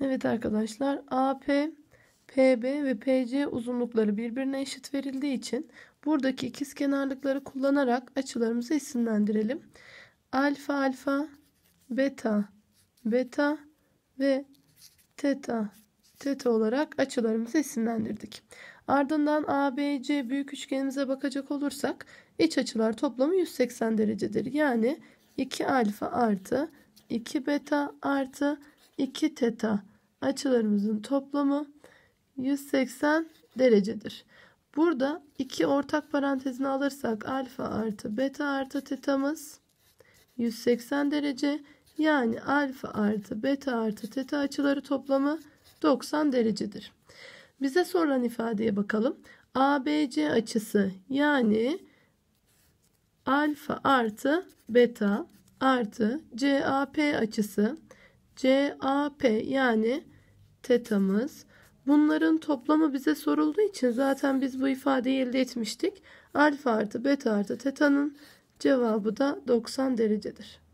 Evet arkadaşlar AP, PB ve PC uzunlukları birbirine eşit verildiği için buradaki ikiz kenarlıkları kullanarak açılarımızı isimlendirelim. Alfa alfa, beta, beta ve teta, teta olarak açılarımızı isimlendirdik. Ardından ABC büyük üçgenimize bakacak olursak iç açılar toplamı 180 derecedir. Yani 2 alfa artı 2 beta artı 2 teta açılarımızın toplamı 180 derecedir. Burada iki ortak parantezini alırsak alfa artı beta artı tetamız 180 derece. Yani alfa artı beta artı teta açıları toplamı 90 derecedir. Bize sorulan ifadeye bakalım. ABC açısı yani alfa artı beta artı CAP açısı CAP yani tetamız. Bunların toplamı bize sorulduğu için zaten biz bu ifadeyi elde etmiştik. Alfa artı beta artı tetanın cevabı da 90 derecedir.